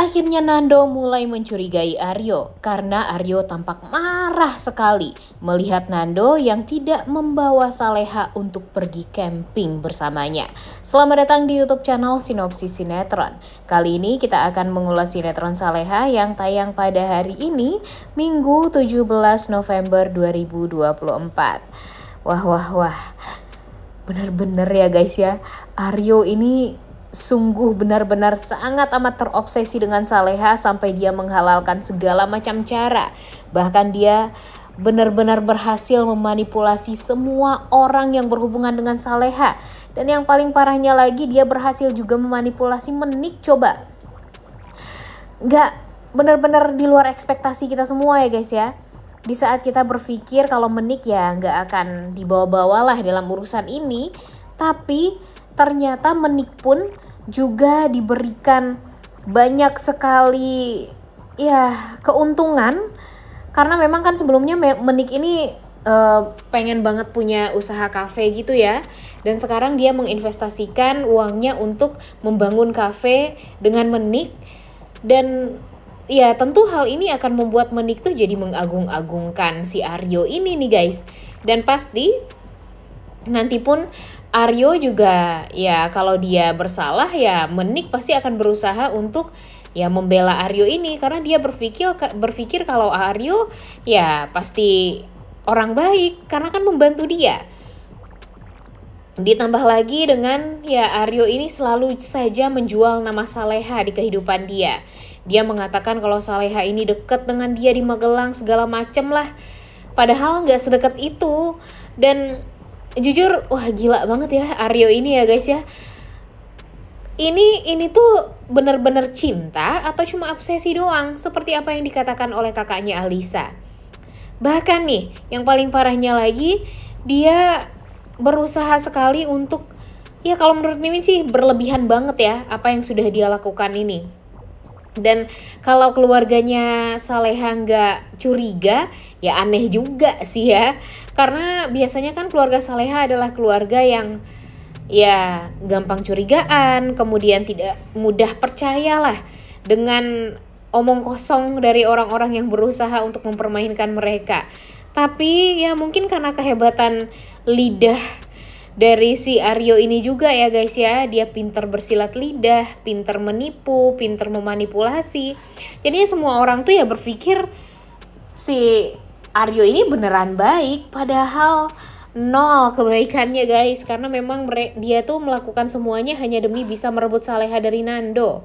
Akhirnya Nando mulai mencurigai Aryo karena Aryo tampak marah sekali melihat Nando yang tidak membawa Saleha untuk pergi camping bersamanya. Selamat datang di YouTube channel Sinopsis Sinetron. Kali ini kita akan mengulas sinetron Saleha yang tayang pada hari ini, Minggu 17 November 2024. Wah wah wah. Bener-bener ya guys ya, Aryo ini sungguh benar-benar sangat amat terobsesi dengan Saleha sampai dia menghalalkan segala macam cara. Bahkan dia benar-benar berhasil memanipulasi semua orang yang berhubungan dengan Saleha. Dan yang paling parahnya lagi dia berhasil juga memanipulasi menik coba. Nggak benar-benar di luar ekspektasi kita semua ya guys ya di saat kita berpikir kalau menik ya nggak akan dibawa-bawalah dalam urusan ini, tapi ternyata menik pun juga diberikan banyak sekali ya keuntungan karena memang kan sebelumnya menik ini uh, pengen banget punya usaha kafe gitu ya. Dan sekarang dia menginvestasikan uangnya untuk membangun kafe dengan menik dan ya tentu hal ini akan membuat menik tuh jadi mengagung-agungkan si Aryo ini nih guys. Dan pasti nanti pun Aryo juga ya kalau dia bersalah ya Menik pasti akan berusaha untuk ya membela Aryo ini karena dia berpikir berpikir kalau Aryo ya pasti orang baik karena kan membantu dia. Ditambah lagi dengan ya Aryo ini selalu saja menjual nama Saleha di kehidupan dia. Dia mengatakan kalau Saleha ini dekat dengan dia di Magelang segala macem lah. Padahal nggak sedekat itu. Dan jujur wah gila banget ya Aryo ini ya guys ya ini ini tuh bener-bener cinta atau cuma obsesi doang seperti apa yang dikatakan oleh kakaknya Alisa bahkan nih yang paling parahnya lagi dia berusaha sekali untuk ya kalau menurut Mimin sih berlebihan banget ya apa yang sudah dia lakukan ini dan kalau keluarganya Saleha nggak curiga ya aneh juga sih ya karena biasanya kan keluarga saleha adalah keluarga yang ya gampang curigaan kemudian tidak mudah percayalah dengan omong kosong dari orang-orang yang berusaha untuk mempermainkan mereka tapi ya mungkin karena kehebatan lidah dari si Aryo ini juga ya guys ya dia pinter bersilat lidah pinter menipu pinter memanipulasi jadi semua orang tuh ya berpikir si Aryo ini beneran baik padahal nol kebaikannya guys karena memang dia tuh melakukan semuanya hanya demi bisa merebut Saleha dari Nando.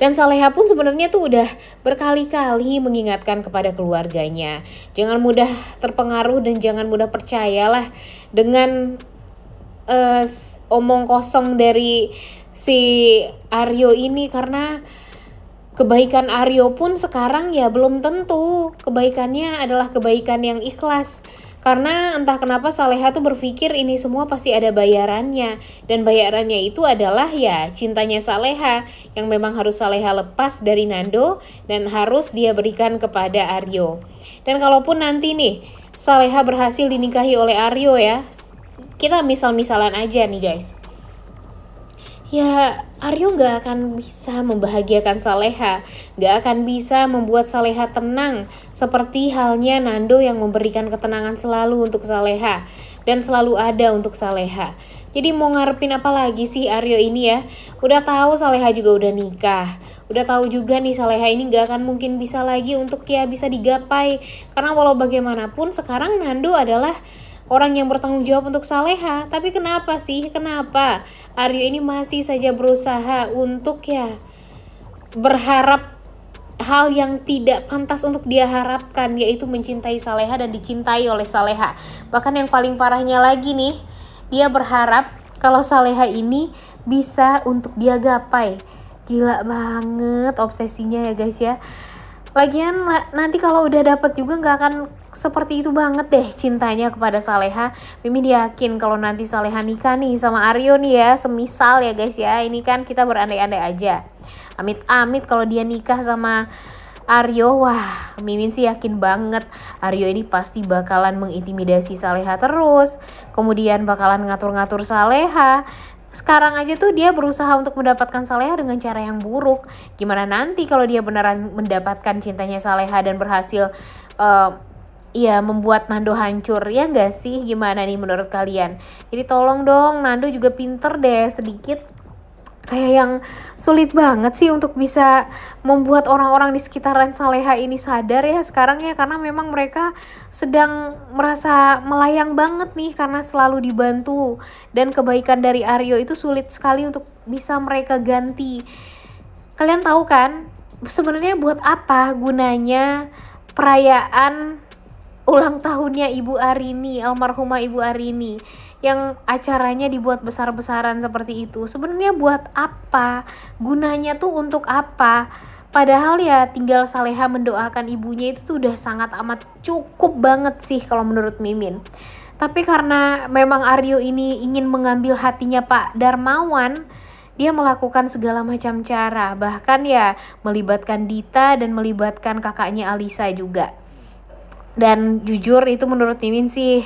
Dan Saleha pun sebenarnya tuh udah berkali-kali mengingatkan kepada keluarganya, jangan mudah terpengaruh dan jangan mudah percayalah dengan uh, omong kosong dari si Aryo ini karena Kebaikan Aryo pun sekarang ya belum tentu kebaikannya adalah kebaikan yang ikhlas. Karena entah kenapa Saleha tuh berpikir ini semua pasti ada bayarannya dan bayarannya itu adalah ya cintanya Saleha yang memang harus Saleha lepas dari Nando dan harus dia berikan kepada Aryo. Dan kalaupun nanti nih Saleha berhasil dinikahi oleh Aryo ya, kita misal-misalan aja nih guys ya Aryo gak akan bisa membahagiakan Saleha, gak akan bisa membuat Saleha tenang, seperti halnya Nando yang memberikan ketenangan selalu untuk Saleha, dan selalu ada untuk Saleha. Jadi mau ngarepin apa lagi sih Aryo ini ya? Udah tahu Saleha juga udah nikah. Udah tahu juga nih Saleha ini gak akan mungkin bisa lagi untuk ya bisa digapai. Karena walau bagaimanapun sekarang Nando adalah orang yang bertanggung jawab untuk Saleha. Tapi kenapa sih? Kenapa Aryo ini masih saja berusaha untuk ya berharap hal yang tidak pantas untuk dia harapkan yaitu mencintai Saleha dan dicintai oleh Saleha. Bahkan yang paling parahnya lagi nih, dia berharap kalau Saleha ini bisa untuk dia gapai. Gila banget obsesinya ya guys ya. Lagian nanti kalau udah dapat juga nggak akan seperti itu banget deh cintanya kepada Saleha. Mimin yakin kalau nanti Saleha nikah nih sama Aryo nih ya, semisal ya guys ya. Ini kan kita berandai-andai aja. Amit-amit kalau dia nikah sama Aryo, wah Mimin sih yakin banget Aryo ini pasti bakalan mengintimidasi Saleha terus. Kemudian bakalan ngatur-ngatur Saleha sekarang aja tuh dia berusaha untuk mendapatkan Saleha dengan cara yang buruk. Gimana nanti kalau dia beneran mendapatkan cintanya Saleha dan berhasil uh, ya membuat Nando hancur ya nggak sih gimana nih menurut kalian jadi tolong dong Nando juga pinter deh sedikit kayak yang sulit banget sih untuk bisa membuat orang-orang di sekitaran Saleha ini sadar ya sekarang ya karena memang mereka sedang merasa melayang banget nih karena selalu dibantu dan kebaikan dari Aryo itu sulit sekali untuk bisa mereka ganti kalian tahu kan sebenarnya buat apa gunanya perayaan ulang tahunnya Ibu Arini, almarhumah Ibu Arini yang acaranya dibuat besar-besaran seperti itu. Sebenarnya buat apa? Gunanya tuh untuk apa? Padahal ya tinggal Saleha mendoakan ibunya itu tuh udah sangat amat cukup banget sih kalau menurut Mimin. Tapi karena memang Aryo ini ingin mengambil hatinya Pak Darmawan, dia melakukan segala macam cara, bahkan ya melibatkan Dita dan melibatkan kakaknya Alisa juga dan jujur itu menurut Mimin sih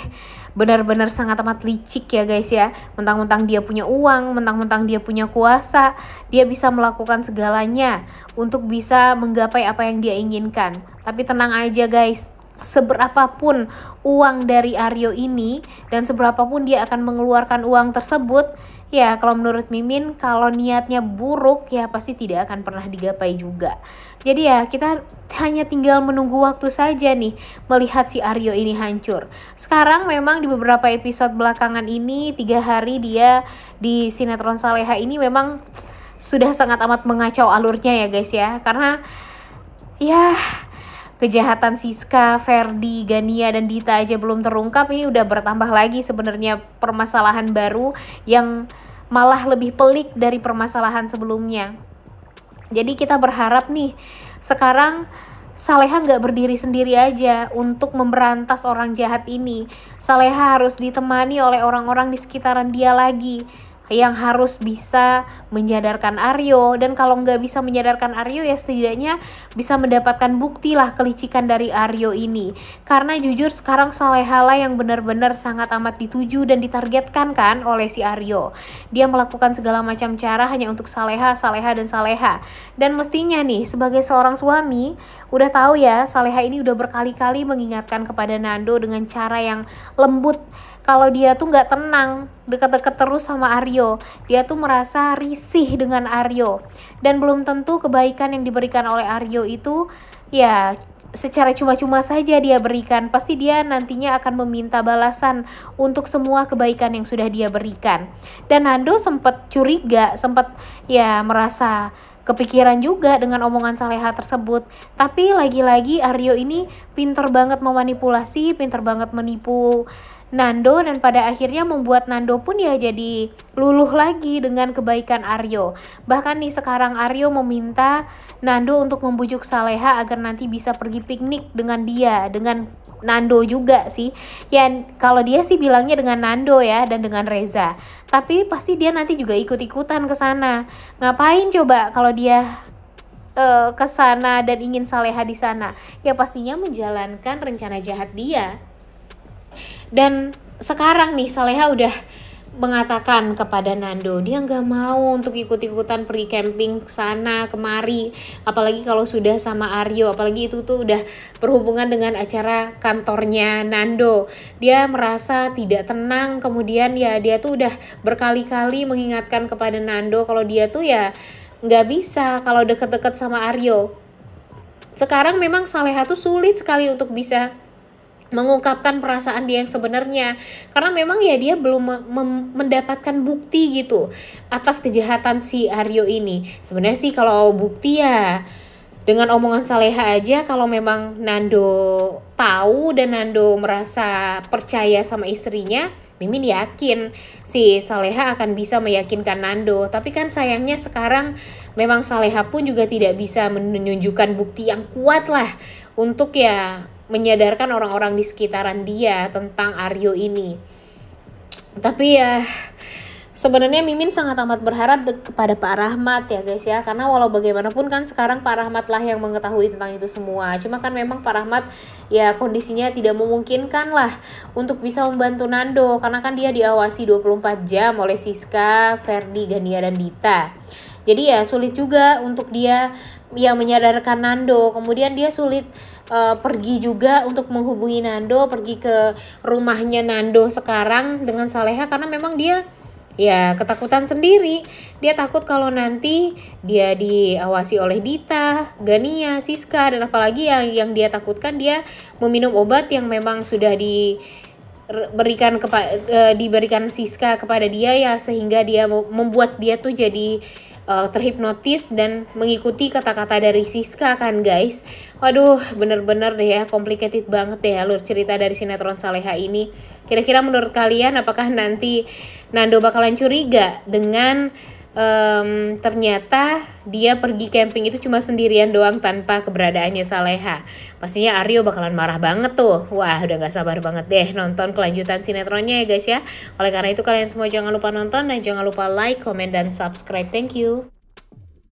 benar-benar sangat amat licik ya guys ya. Mentang-mentang dia punya uang, mentang-mentang dia punya kuasa, dia bisa melakukan segalanya untuk bisa menggapai apa yang dia inginkan. Tapi tenang aja guys, seberapapun uang dari Aryo ini dan seberapapun dia akan mengeluarkan uang tersebut, ya kalau menurut Mimin kalau niatnya buruk ya pasti tidak akan pernah digapai juga. Jadi ya kita hanya tinggal menunggu waktu saja nih melihat si Aryo ini hancur. Sekarang memang di beberapa episode belakangan ini tiga hari dia di sinetron Saleha ini memang sudah sangat amat mengacau alurnya ya guys ya karena ya kejahatan Siska, Ferdi, Gania dan Dita aja belum terungkap ini udah bertambah lagi sebenarnya permasalahan baru yang malah lebih pelik dari permasalahan sebelumnya. Jadi kita berharap nih sekarang Saleha nggak berdiri sendiri aja untuk memberantas orang jahat ini. Saleha harus ditemani oleh orang-orang di sekitaran dia lagi yang harus bisa menyadarkan Aryo dan kalau nggak bisa menyadarkan Aryo ya setidaknya bisa mendapatkan bukti lah kelicikan dari Aryo ini karena jujur sekarang Salehala yang benar-benar sangat amat dituju dan ditargetkan kan oleh si Aryo dia melakukan segala macam cara hanya untuk Saleha, Saleha dan Saleha dan mestinya nih sebagai seorang suami udah tahu ya Saleha ini udah berkali-kali mengingatkan kepada Nando dengan cara yang lembut kalau dia tuh nggak tenang dekat-dekat terus sama Aryo. Dia tuh merasa risih dengan Aryo. Dan belum tentu kebaikan yang diberikan oleh Aryo itu ya secara cuma-cuma saja dia berikan, pasti dia nantinya akan meminta balasan untuk semua kebaikan yang sudah dia berikan. Dan Nando sempat curiga, sempat ya merasa kepikiran juga dengan omongan Saleha tersebut. Tapi lagi-lagi Aryo ini pinter banget memanipulasi, pinter banget menipu Nando dan pada akhirnya membuat Nando pun ya jadi luluh lagi dengan kebaikan Aryo. Bahkan nih sekarang Aryo meminta Nando untuk membujuk Saleha agar nanti bisa pergi piknik dengan dia, dengan Nando juga sih. Ya kalau dia sih bilangnya dengan Nando ya dan dengan Reza. Tapi pasti dia nanti juga ikut-ikutan ke sana. Ngapain coba kalau dia uh, ke sana dan ingin Saleha di sana? Ya pastinya menjalankan rencana jahat dia. Dan sekarang nih Saleha udah mengatakan kepada Nando dia nggak mau untuk ikut-ikutan pergi camping sana kemari apalagi kalau sudah sama Aryo apalagi itu tuh udah berhubungan dengan acara kantornya Nando dia merasa tidak tenang kemudian ya dia tuh udah berkali-kali mengingatkan kepada Nando kalau dia tuh ya nggak bisa kalau deket-deket sama Aryo sekarang memang Saleha tuh sulit sekali untuk bisa mengungkapkan perasaan dia yang sebenarnya karena memang ya dia belum mendapatkan bukti gitu atas kejahatan si Aryo ini sebenarnya sih kalau bukti ya dengan omongan Saleha aja kalau memang Nando tahu dan Nando merasa percaya sama istrinya Mimin yakin si Saleha akan bisa meyakinkan Nando. Tapi kan sayangnya sekarang memang Saleha pun juga tidak bisa menunjukkan bukti yang kuat lah untuk ya menyadarkan orang-orang di sekitaran dia tentang Aryo ini. Tapi ya sebenarnya Mimin sangat amat berharap kepada Pak Rahmat ya guys ya karena walau bagaimanapun kan sekarang Pak Rahmat lah yang mengetahui tentang itu semua. Cuma kan memang Pak Rahmat ya kondisinya tidak memungkinkan lah untuk bisa membantu Nando karena kan dia diawasi 24 jam oleh Siska, Ferdi, Gania dan Dita. Jadi ya sulit juga untuk dia yang menyadarkan Nando. Kemudian dia sulit uh, pergi juga untuk menghubungi Nando, pergi ke rumahnya Nando sekarang dengan Saleha karena memang dia ya ketakutan sendiri. Dia takut kalau nanti dia diawasi oleh Dita, Gania, Siska dan apalagi yang yang dia takutkan dia meminum obat yang memang sudah di berikan kepa, eh, diberikan Siska kepada dia ya sehingga dia membuat dia tuh jadi uh, terhipnotis dan mengikuti kata-kata dari Siska kan guys. Waduh, bener-bener deh ya, complicated banget deh alur ya, cerita dari sinetron Saleha ini. Kira-kira menurut kalian apakah nanti Nando bakalan curiga dengan um, ternyata dia pergi camping itu cuma sendirian doang tanpa keberadaannya Saleha. Pastinya Aryo bakalan marah banget tuh. Wah, udah gak sabar banget deh nonton kelanjutan sinetronnya ya guys ya. Oleh karena itu kalian semua jangan lupa nonton dan jangan lupa like, comment, dan subscribe. Thank you.